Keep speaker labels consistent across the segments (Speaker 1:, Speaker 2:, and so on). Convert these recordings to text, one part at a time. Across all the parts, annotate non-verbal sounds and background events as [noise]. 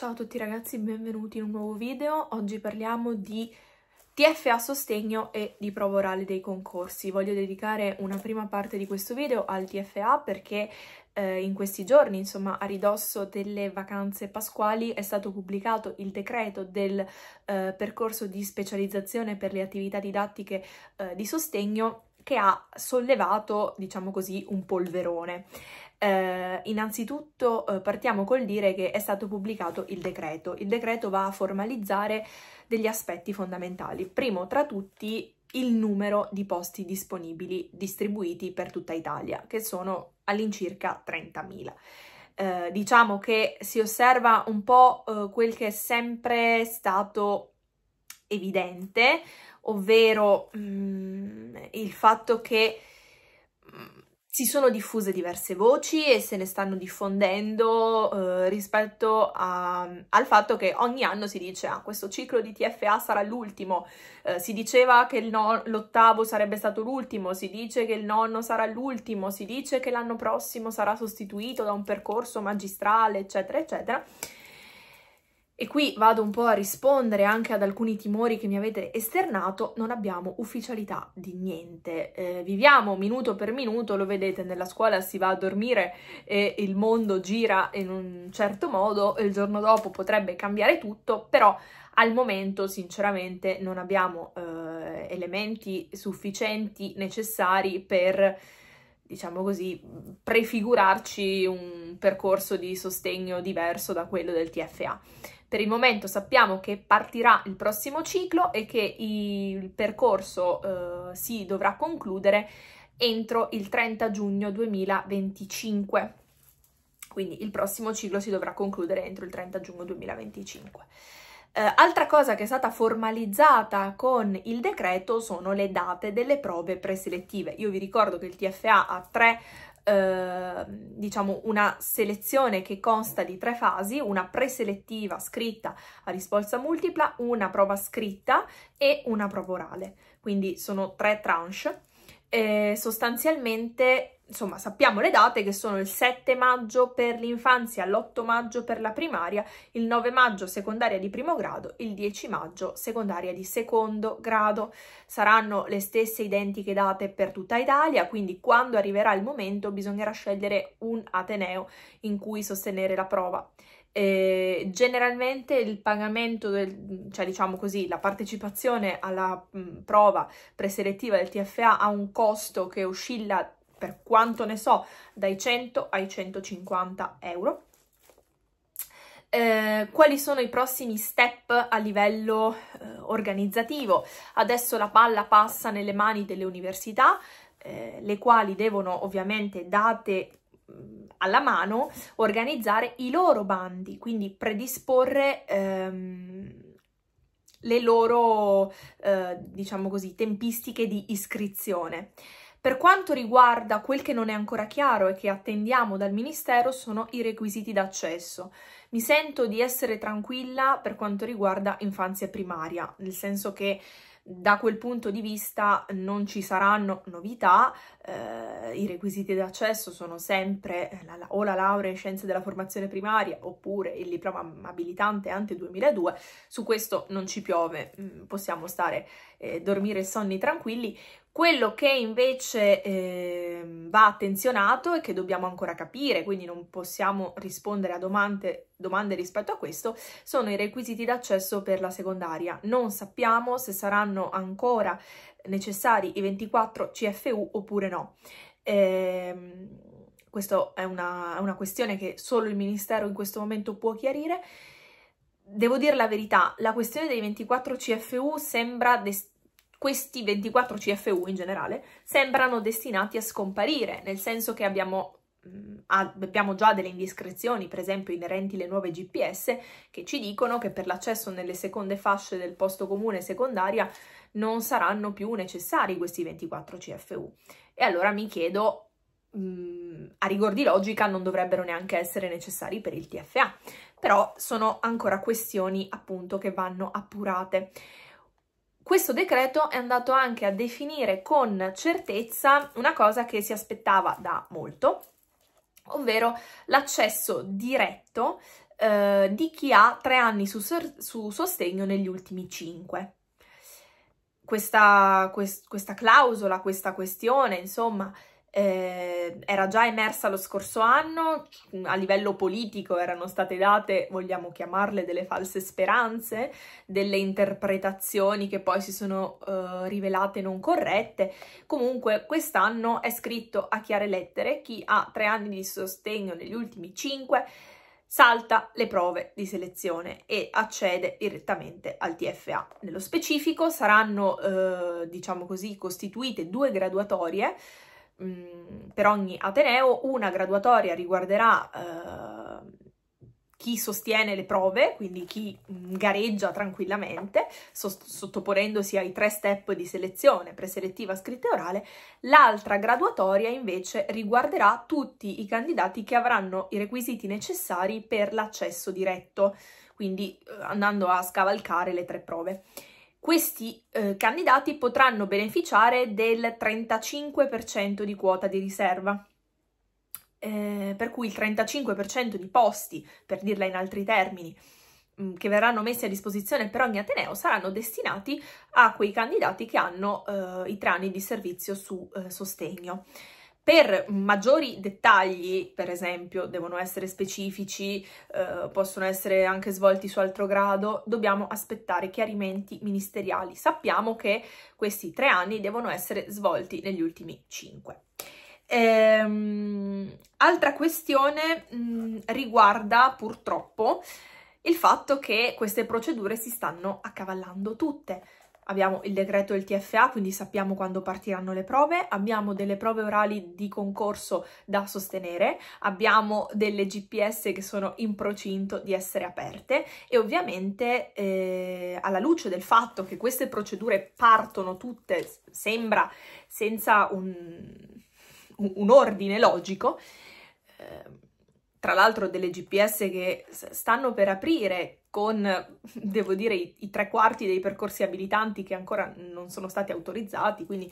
Speaker 1: Ciao a tutti ragazzi, benvenuti in un nuovo video. Oggi parliamo di TFA sostegno e di prova orale dei concorsi. Voglio dedicare una prima parte di questo video al TFA perché eh, in questi giorni, insomma a ridosso delle vacanze pasquali, è stato pubblicato il decreto del eh, percorso di specializzazione per le attività didattiche eh, di sostegno che ha sollevato, diciamo così, un polverone. Eh, innanzitutto eh, partiamo col dire che è stato pubblicato il decreto. Il decreto va a formalizzare degli aspetti fondamentali. Primo tra tutti il numero di posti disponibili distribuiti per tutta Italia, che sono all'incirca 30.000. Eh, diciamo che si osserva un po' eh, quel che è sempre stato evidente, ovvero mh, mm, il fatto che mh, mm, si sono diffuse diverse voci e se ne stanno diffondendo eh, rispetto a, al fatto che ogni anno si dice ah, questo ciclo di TFA sarà l'ultimo, eh, si diceva che no, l'ottavo sarebbe stato l'ultimo, si dice che il nonno sarà l'ultimo, si dice che l'anno prossimo sarà sostituito da un percorso magistrale, eccetera, eccetera. E qui vado un po' a rispondere anche ad alcuni timori che mi avete esternato, non abbiamo ufficialità di niente. Eh, viviamo minuto per minuto, lo vedete, nella scuola si va a dormire e il mondo gira in un certo modo, il giorno dopo potrebbe cambiare tutto, però al momento sinceramente non abbiamo eh, elementi sufficienti, necessari per diciamo così, prefigurarci un percorso di sostegno diverso da quello del TFA. Per il momento sappiamo che partirà il prossimo ciclo e che il percorso eh, si dovrà concludere entro il 30 giugno 2025. Quindi il prossimo ciclo si dovrà concludere entro il 30 giugno 2025. Eh, altra cosa che è stata formalizzata con il decreto sono le date delle prove preselettive. Io vi ricordo che il TFA ha tre eh, diciamo una selezione che consta di tre fasi, una preselettiva scritta a risposta multipla, una prova scritta e una prova orale. Quindi sono tre tranche. Eh, sostanzialmente insomma sappiamo le date che sono il 7 maggio per l'infanzia, l'8 maggio per la primaria, il 9 maggio secondaria di primo grado, il 10 maggio secondaria di secondo grado. Saranno le stesse identiche date per tutta Italia, quindi quando arriverà il momento bisognerà scegliere un ateneo in cui sostenere la prova. Eh, generalmente il pagamento, del, cioè diciamo così, la partecipazione alla mh, prova preselettiva del TFA ha un costo che oscilla per quanto ne so, dai 100 ai 150 euro. Eh, quali sono i prossimi step a livello eh, organizzativo? Adesso la palla passa nelle mani delle università, eh, le quali devono ovviamente date mm, alla mano organizzare i loro bandi, quindi predisporre ehm, le loro, eh, diciamo così, tempistiche di iscrizione. Per quanto riguarda quel che non è ancora chiaro e che attendiamo dal Ministero sono i requisiti d'accesso. Mi sento di essere tranquilla per quanto riguarda infanzia primaria, nel senso che da quel punto di vista non ci saranno novità, eh, i requisiti d'accesso sono sempre eh, la, la, o la laurea in scienze della formazione primaria oppure il diploma abilitante ante 2002, su questo non ci piove, mm, possiamo stare, eh, dormire sonni tranquilli, quello che invece eh, va attenzionato e che dobbiamo ancora capire, quindi non possiamo rispondere a domande, domande rispetto a questo, sono i requisiti d'accesso per la secondaria. Non sappiamo se saranno ancora necessari i 24 CFU oppure no. Ehm, questa è una, una questione che solo il Ministero in questo momento può chiarire. Devo dire la verità, la questione dei 24 CFU sembra destinata questi 24 CFU in generale sembrano destinati a scomparire, nel senso che abbiamo Mm, abbiamo già delle indiscrezioni, per esempio inerenti alle nuove GPS, che ci dicono che per l'accesso nelle seconde fasce del posto comune secondaria non saranno più necessari questi 24 CFU. E allora mi chiedo, mh, mm, a rigor di logica non dovrebbero neanche essere necessari per il TFA, però sono ancora questioni appunto che vanno appurate. Questo decreto è andato anche a definire con certezza una cosa che si aspettava da molto, ovvero l'accesso diretto eh, di chi ha tre anni su, su sostegno negli ultimi cinque. Questa, quest questa clausola, questa questione, insomma, eh, era già emersa lo scorso anno, a livello politico erano state date, vogliamo chiamarle, delle false speranze, delle interpretazioni che poi si sono eh, rivelate non corrette. Comunque quest'anno è scritto a chiare lettere chi ha tre anni di sostegno negli ultimi cinque salta le prove di selezione e accede direttamente al TFA. Nello specifico saranno, eh, diciamo così, costituite due graduatorie per ogni Ateneo una graduatoria riguarderà eh, chi sostiene le prove, quindi chi gareggia tranquillamente, sottoponendosi ai tre step di selezione, preselettiva, scritta e orale, l'altra graduatoria invece riguarderà tutti i candidati che avranno i requisiti necessari per l'accesso diretto, quindi eh, andando a scavalcare le tre prove questi eh, candidati potranno beneficiare del 35% di quota di riserva. Eh, per cui il 35% di posti, per dirla in altri termini, mh, mm, che verranno messi a disposizione per ogni Ateneo saranno destinati a quei candidati che hanno eh, i anni di servizio su eh, sostegno. Per maggiori dettagli, per esempio, devono essere specifici, eh, possono essere anche svolti su altro grado, dobbiamo aspettare chiarimenti ministeriali. Sappiamo che questi tre anni devono essere svolti negli ultimi cinque. Ehm, altra questione mh, mm, riguarda purtroppo il fatto che queste procedure si stanno accavallando tutte abbiamo il decreto del TFA, quindi sappiamo quando partiranno le prove, abbiamo delle prove orali di concorso da sostenere, abbiamo delle GPS che sono in procinto di essere aperte e ovviamente eh, alla luce del fatto che queste procedure partono tutte, sembra, senza un, un ordine logico, eh, tra l'altro delle GPS che stanno per aprire con, [laughs] devo dire, i, i, tre quarti dei percorsi abilitanti che ancora non sono stati autorizzati, quindi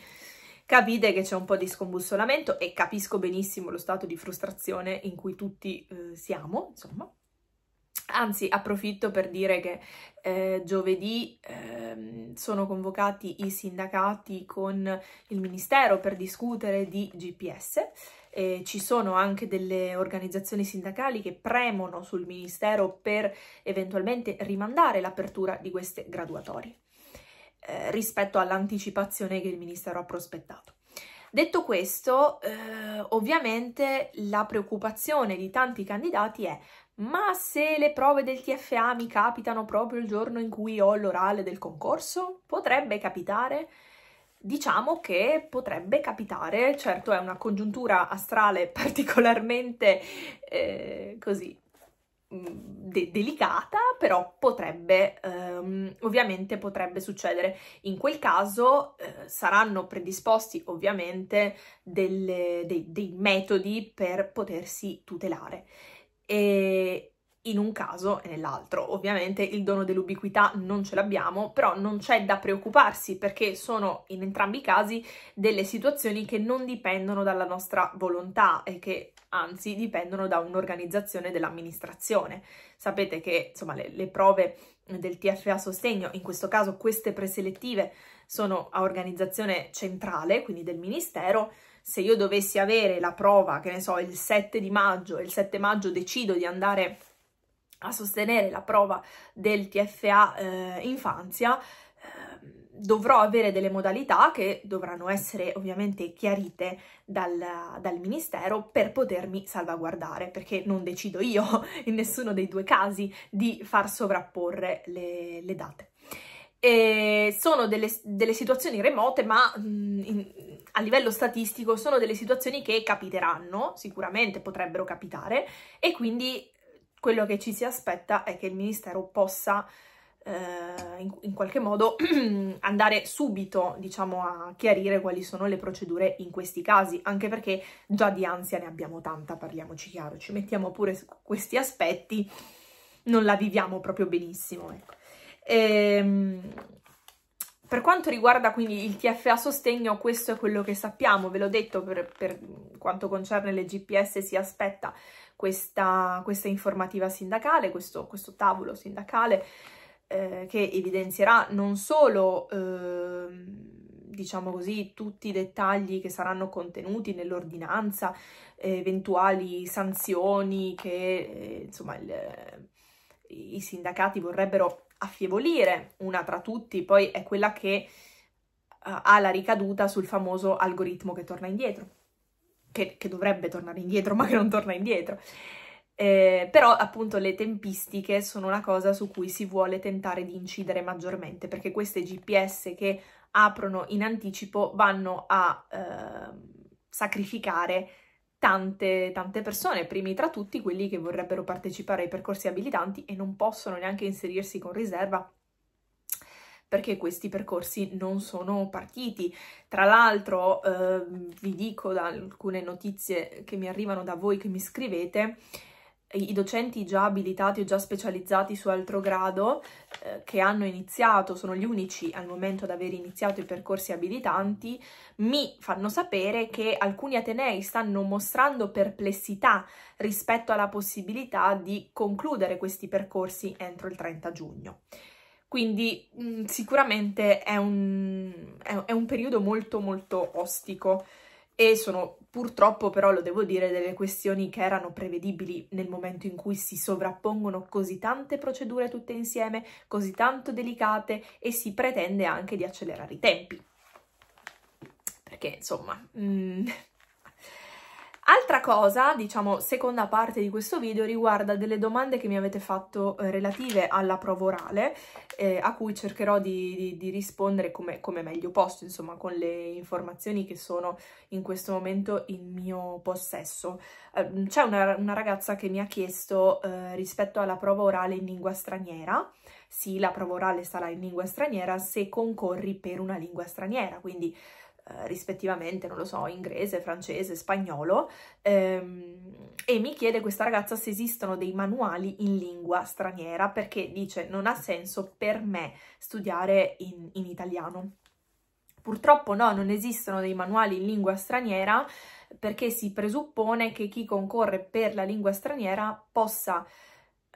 Speaker 1: capite che c'è un po' di scombussolamento e capisco benissimo lo stato di frustrazione in cui tutti eh, siamo, insomma. Anzi, approfitto per dire che eh, giovedì eh, sono convocati i sindacati con il Ministero per discutere di GPS eh, ci sono anche delle organizzazioni sindacali che premono sul Ministero per eventualmente rimandare l'apertura di queste graduatorie eh, rispetto all'anticipazione che il Ministero ha prospettato. Detto questo, eh, ovviamente la preoccupazione di tanti candidati è ma se le prove del TFA mi capitano proprio il giorno in cui ho l'orale del concorso? Potrebbe capitare? diciamo che potrebbe capitare, certo è una congiuntura astrale [laughs] particolarmente eh, così mm, de delicata, però potrebbe, ehm, ovviamente potrebbe succedere. In quel caso eh, saranno predisposti ovviamente delle, dei, dei metodi per potersi tutelare. E, in un caso e nell'altro. Ovviamente il dono dell'ubiquità non ce l'abbiamo, però non c'è da preoccuparsi perché sono in entrambi i casi delle situazioni che non dipendono dalla nostra volontà e che anzi dipendono da un'organizzazione dell'amministrazione. Sapete che insomma le, le prove del TFA sostegno, in questo caso queste preselettive, sono a organizzazione centrale, quindi del ministero, se io dovessi avere la prova, che ne so, il 7 di maggio e il 7 maggio decido di andare a sostenere la prova del TFA eh, infanzia, ehm, dovrò avere delle modalità che dovranno essere ovviamente chiarite dal, dal, Ministero per potermi salvaguardare, perché non decido io [laughs] in nessuno dei due casi di far sovrapporre le, le date. E sono delle, delle, situazioni remote, ma mm, in, a livello statistico sono delle situazioni che capiteranno, sicuramente potrebbero capitare, e quindi quello che ci si aspetta è che il Ministero possa eh, in, qualche modo [clears throat] andare subito diciamo a chiarire quali sono le procedure in questi casi anche perché già di ansia ne abbiamo tanta parliamoci chiaro ci mettiamo pure questi aspetti non la viviamo proprio benissimo ecco. e, ehm, per quanto riguarda quindi il TFA sostegno questo è quello che sappiamo ve l'ho detto per, per quanto concerne le GPS si aspetta questa, questa informativa sindacale, questo, questo tavolo sindacale eh, che evidenzierà non solo, eh, diciamo così, tutti i dettagli che saranno contenuti nell'ordinanza, eh, eventuali sanzioni che, eh, insomma, il, eh, i sindacati vorrebbero affievolire, una tra tutti poi è quella che ha la ricaduta sul famoso algoritmo che torna indietro che, che dovrebbe tornare indietro [laughs] ma che non torna indietro. Eh, però appunto le tempistiche sono la cosa su cui si vuole tentare di incidere maggiormente perché queste GPS che aprono in anticipo vanno a eh, sacrificare tante, tante persone, primi tra tutti quelli che vorrebbero partecipare ai percorsi abilitanti e non possono neanche inserirsi con riserva perché questi percorsi non sono partiti. Tra l'altro eh, vi dico da alcune notizie che mi arrivano da voi che mi scrivete, i docenti già abilitati o già specializzati su altro grado eh, che hanno iniziato, sono gli unici al momento ad aver iniziato i percorsi abilitanti, mi fanno sapere che alcuni Atenei stanno mostrando perplessità rispetto alla possibilità di concludere questi percorsi entro il 30 giugno. Quindi mh, mm, sicuramente è un, è, è un periodo molto molto ostico e sono purtroppo però, lo devo dire, delle questioni che erano prevedibili nel momento in cui si sovrappongono così tante procedure tutte insieme, così tanto delicate e si pretende anche di accelerare i tempi. Perché insomma... Mm, Altra cosa, diciamo, seconda parte di questo video riguarda delle domande che mi avete fatto eh, relative alla prova orale, eh, a cui cercherò di, di, di rispondere come, come, meglio posso, insomma, con le informazioni che sono in questo momento in mio possesso. Eh, C'è una, una, ragazza che mi ha chiesto eh, rispetto alla prova orale in lingua straniera, sì, la prova orale sarà in lingua straniera se concorri per una lingua straniera, quindi eh, rispettivamente, non lo so, inglese, francese, spagnolo, ehm, e mi chiede questa ragazza se esistono dei manuali in lingua straniera, perché dice non ha senso per me studiare in, in italiano. Purtroppo no, non esistono dei manuali in lingua straniera perché si presuppone che chi concorre per la lingua straniera possa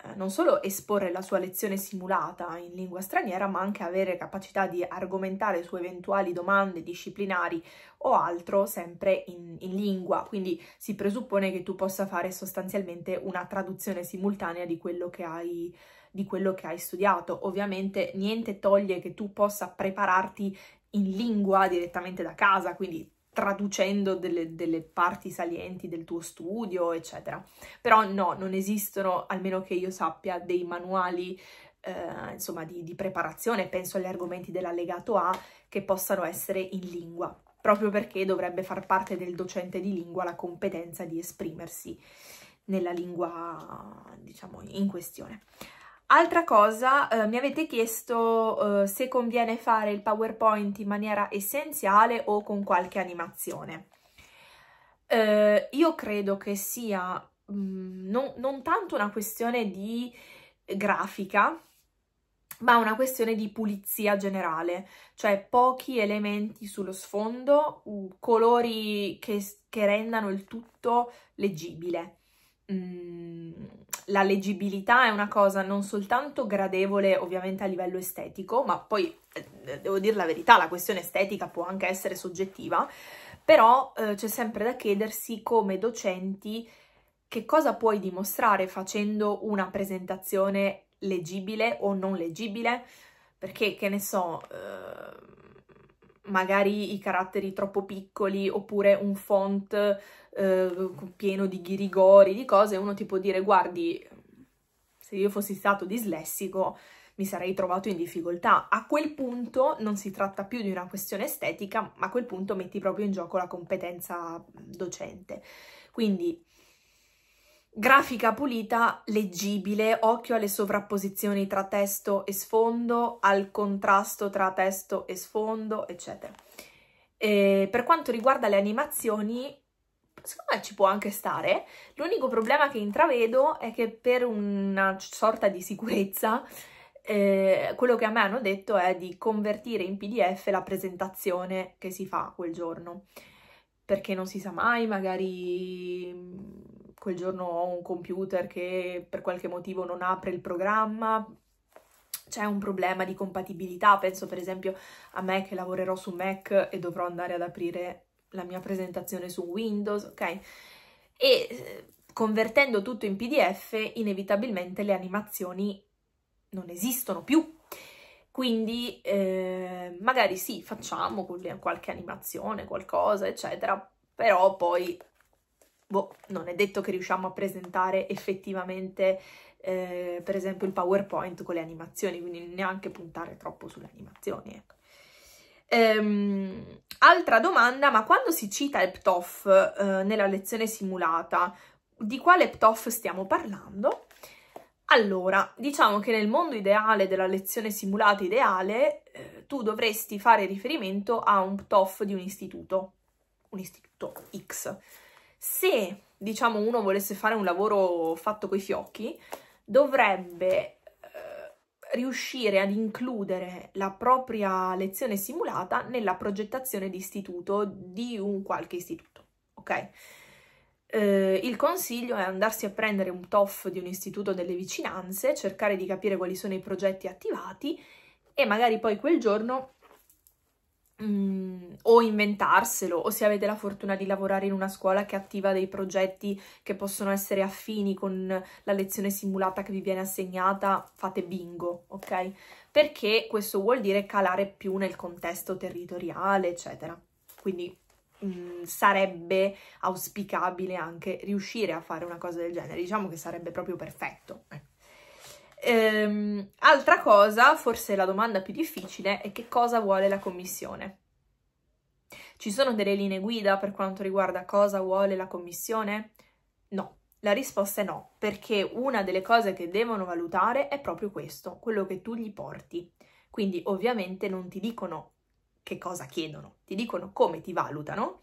Speaker 1: eh, non solo esporre la sua lezione simulata in lingua straniera, ma anche avere capacità di argomentare su eventuali domande disciplinari o altro sempre in, in, lingua, quindi si presuppone che tu possa fare sostanzialmente una traduzione simultanea di quello che hai di quello che hai studiato. Ovviamente niente toglie che tu possa prepararti in lingua direttamente da casa, quindi traducendo delle, delle, parti salienti del tuo studio, eccetera. Però no, non esistono, almeno che io sappia, dei manuali eh, insomma di, di preparazione, penso agli argomenti dell'allegato A, che possano essere in lingua, proprio perché dovrebbe far parte del docente di lingua la competenza di esprimersi nella lingua, diciamo, in questione. Altra cosa, eh, mi avete chiesto eh, se conviene fare il PowerPoint in maniera essenziale o con qualche animazione. Eh, io credo che sia mh, mm, non, non, tanto una questione di grafica, ma una questione di pulizia generale, cioè pochi elementi sullo sfondo, colori che, che rendano il tutto leggibile. Mm la leggibilità è una cosa non soltanto gradevole ovviamente a livello estetico, ma poi eh, devo dire la verità, la questione estetica può anche essere soggettiva, però eh, c'è sempre da chiedersi come docenti che cosa puoi dimostrare facendo una presentazione leggibile o non leggibile, perché che ne so... Eh magari i caratteri troppo piccoli oppure un font eh, pieno di ghirigori, di cose, uno ti può dire guardi, se io fossi stato dislessico mi sarei trovato in difficoltà. A quel punto non si tratta più di una questione estetica, ma a quel punto metti proprio in gioco la competenza docente. Quindi Grafica pulita, leggibile, occhio alle sovrapposizioni tra testo e sfondo, al contrasto tra testo e sfondo, eccetera. E per quanto riguarda le animazioni, secondo me ci può anche stare. L'unico problema che intravedo è che per una sorta di sicurezza eh, quello che a me hanno detto è di convertire in PDF la presentazione che si fa quel giorno, perché non si sa mai, magari quel giorno ho un computer che per qualche motivo non apre il programma, c'è un problema di compatibilità, penso per esempio a me che lavorerò su Mac e dovrò andare ad aprire la mia presentazione su Windows, ok? E eh, convertendo tutto in PDF, inevitabilmente le animazioni non esistono più. Quindi eh, magari sì, facciamo qualche animazione, qualcosa, eccetera, però poi boh, non è detto che riusciamo a presentare effettivamente, eh, per esempio, il PowerPoint con le animazioni, quindi neanche puntare troppo sulle animazioni, ecco. Ehm, altra domanda, ma quando si cita il PTOF eh, nella lezione simulata, di quale PTOF stiamo parlando? Allora, diciamo che nel mondo ideale della lezione simulata ideale, eh, tu dovresti fare riferimento a un PTOF di un istituto, un istituto X se diciamo uno volesse fare un lavoro fatto coi fiocchi, dovrebbe eh, riuscire ad includere la propria lezione simulata nella progettazione di istituto di un qualche istituto, ok? Eh, il consiglio è andarsi a prendere un TOF di un istituto delle vicinanze, cercare di capire quali sono i progetti attivati e magari poi quel giorno Mm, o inventarselo, o se avete la fortuna di lavorare in una scuola che attiva dei progetti che possono essere affini con la lezione simulata che vi viene assegnata, fate bingo, ok? Perché questo vuol dire calare più nel contesto territoriale, eccetera. Quindi mm, sarebbe auspicabile anche riuscire a fare una cosa del genere, diciamo che sarebbe proprio perfetto, ecco. Ehm, altra cosa, forse la domanda più difficile, è che cosa vuole la commissione? Ci sono delle linee guida per quanto riguarda cosa vuole la commissione? No, la risposta è no, perché una delle cose che devono valutare è proprio questo, quello che tu gli porti. Quindi ovviamente non ti dicono che cosa chiedono, ti dicono come ti valutano,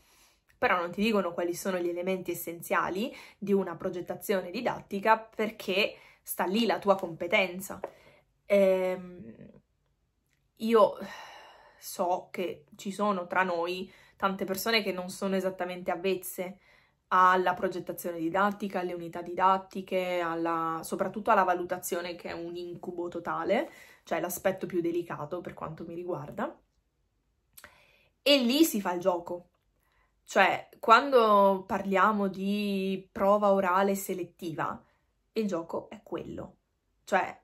Speaker 1: però non ti dicono quali sono gli elementi essenziali di una progettazione didattica perché sta lì la tua competenza. Ehm, io so che ci sono tra noi tante persone che non sono esattamente avvezze alla progettazione didattica, alle unità didattiche, alla, soprattutto alla valutazione che è un incubo totale, cioè l'aspetto più delicato per quanto mi riguarda. E lì si fa il gioco. Cioè, quando parliamo di prova orale selettiva, il gioco è quello. Cioè,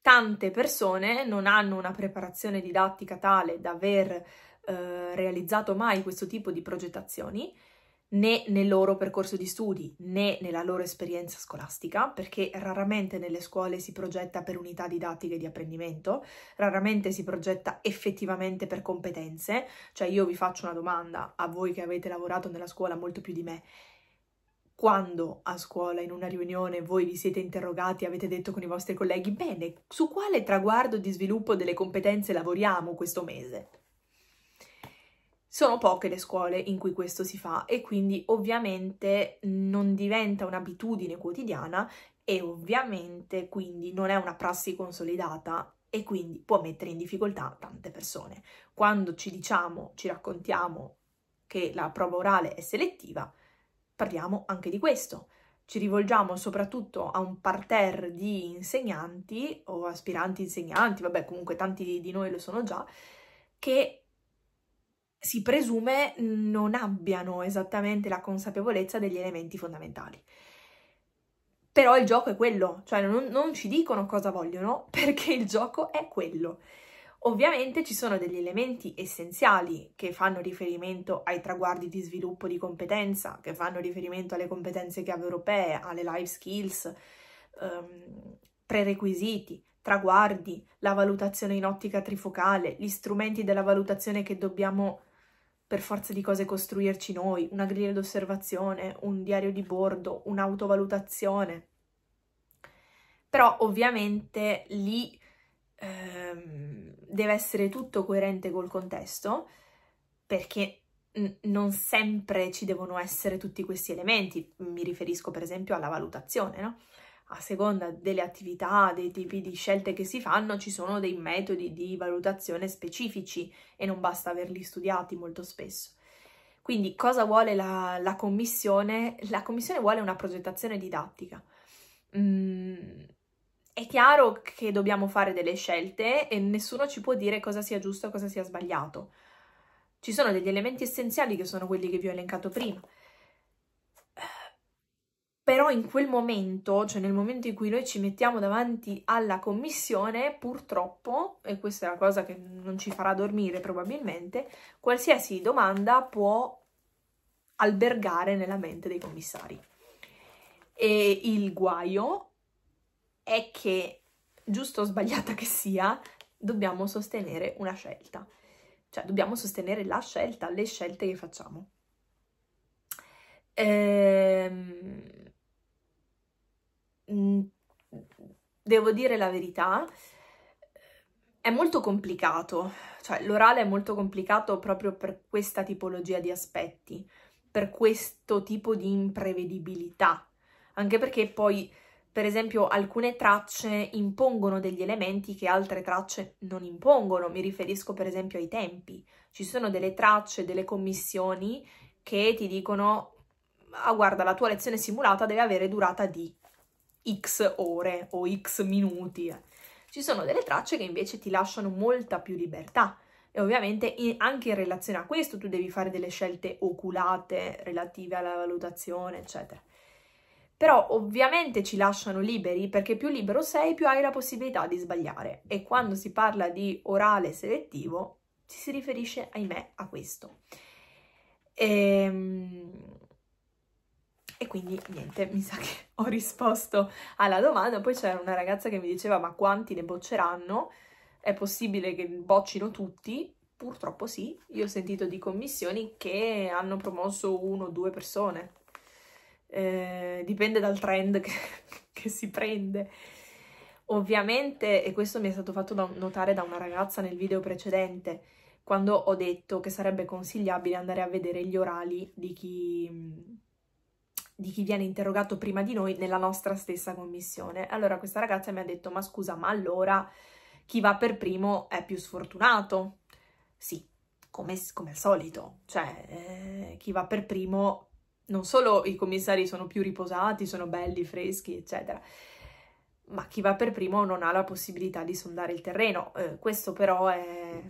Speaker 1: tante persone non hanno una preparazione didattica tale da aver eh, realizzato mai questo tipo di progettazioni né nel loro percorso di studi né nella loro esperienza scolastica, perché raramente nelle scuole si progetta per unità didattiche di apprendimento, raramente si progetta effettivamente per competenze, cioè io vi faccio una domanda a voi che avete lavorato nella scuola molto più di me, quando a scuola in una riunione voi vi siete interrogati, e avete detto con i vostri colleghi, bene, su quale traguardo di sviluppo delle competenze lavoriamo questo mese? Sono poche le scuole in cui questo si fa e quindi ovviamente non diventa un'abitudine quotidiana e ovviamente quindi non è una prassi consolidata e quindi può mettere in difficoltà tante persone. Quando ci diciamo, ci raccontiamo che la prova orale è selettiva, parliamo anche di questo. Ci rivolgiamo soprattutto a un parterre di insegnanti o aspiranti insegnanti, vabbè comunque tanti di noi lo sono già, che si presume non abbiano esattamente la consapevolezza degli elementi fondamentali. Però il gioco è quello, cioè non, non ci dicono cosa vogliono [laughs] perché il gioco è quello. Ovviamente ci sono degli elementi essenziali che fanno riferimento ai traguardi di sviluppo di competenza, che fanno riferimento alle competenze chiave europee, alle life skills, ehm, prerequisiti, traguardi, la valutazione in ottica trifocale, gli strumenti della valutazione che dobbiamo per forza di cose costruirci noi, una griglia d'osservazione, un diario di bordo, un'autovalutazione. Però ovviamente lì ehm, deve essere tutto coerente col contesto, perché non sempre ci devono essere tutti questi elementi, mi riferisco per esempio alla valutazione, no? a seconda delle attività, dei tipi di scelte che si fanno, ci sono dei metodi di valutazione specifici e non basta averli studiati molto spesso. Quindi cosa vuole la, la commissione? La commissione vuole una progettazione didattica. Mm, è chiaro che dobbiamo fare delle scelte e nessuno ci può dire cosa sia giusto e cosa sia sbagliato. Ci sono degli elementi essenziali che sono quelli che vi ho elencato prima. Però in quel momento, cioè nel momento in cui noi ci mettiamo davanti alla commissione, purtroppo, e questa è la cosa che non ci farà dormire probabilmente, qualsiasi domanda può albergare nella mente dei commissari. E il guaio è che, giusto o sbagliata che sia, dobbiamo sostenere una scelta. Cioè, dobbiamo sostenere la scelta, le scelte che facciamo. Ehm... Mm, devo dire la verità, è molto complicato, cioè l'orale è molto complicato proprio per questa tipologia di aspetti, per questo tipo di imprevedibilità, anche perché poi per esempio alcune tracce impongono degli elementi che altre tracce non impongono, mi riferisco per esempio ai tempi. Ci sono delle tracce, delle commissioni che ti dicono ah guarda la tua lezione simulata deve avere durata di x ore o x minuti. Ci sono delle tracce che invece ti lasciano molta più libertà e ovviamente anche in relazione a questo tu devi fare delle scelte oculate relative alla valutazione eccetera però ovviamente ci lasciano liberi perché più libero sei più hai la possibilità di sbagliare e quando si parla di orale selettivo ci si riferisce ahimè a questo. E, ehm, e quindi niente, mi sa che [laughs] ho risposto alla domanda. Poi c'era una ragazza che mi diceva: Ma quanti ne bocceranno? È possibile che boccino tutti? Purtroppo sì. Io ho sentito di commissioni che hanno promosso uno o due persone. Eh, dipende dal trend che, [laughs] che, si prende. Ovviamente, e questo mi è stato fatto da, notare da una ragazza nel video precedente, quando ho detto che sarebbe consigliabile andare a vedere gli orali di chi, di chi viene interrogato prima di noi nella nostra stessa commissione. Allora questa ragazza mi ha detto, ma scusa, ma allora chi va per primo è più sfortunato? Sì, come, come al solito, cioè eh, chi va per primo non solo i commissari sono più riposati, sono belli, freschi, eccetera, ma chi va per primo non ha la possibilità di sondare il terreno. Eh, questo però è,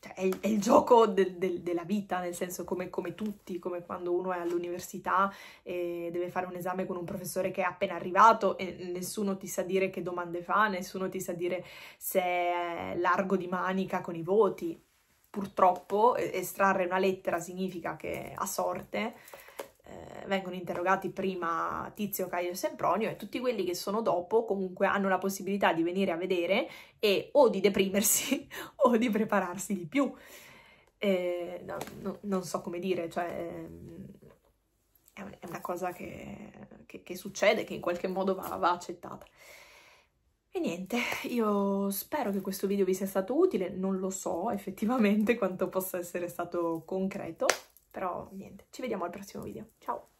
Speaker 1: cioè, è, il, è il, gioco del, del, della vita, nel senso come, come, tutti, come quando uno è all'università e deve fare un esame con un professore che è appena arrivato e nessuno ti sa dire che domande fa, nessuno ti sa dire se è largo di manica con i voti. Purtroppo estrarre una lettera significa che a sorte eh, vengono interrogati prima Tizio, Caio e Sempronio e tutti quelli che sono dopo comunque hanno la possibilità di venire a vedere e o di deprimersi [laughs] o di prepararsi di più. Eh, no, no, non so come dire, cioè ehm, è una cosa che, che, che, succede, che in qualche modo va, va accettata. E niente, io spero che questo video vi sia stato utile, non lo so effettivamente [laughs] quanto possa essere stato concreto, però niente, ci vediamo al prossimo video. Ciao!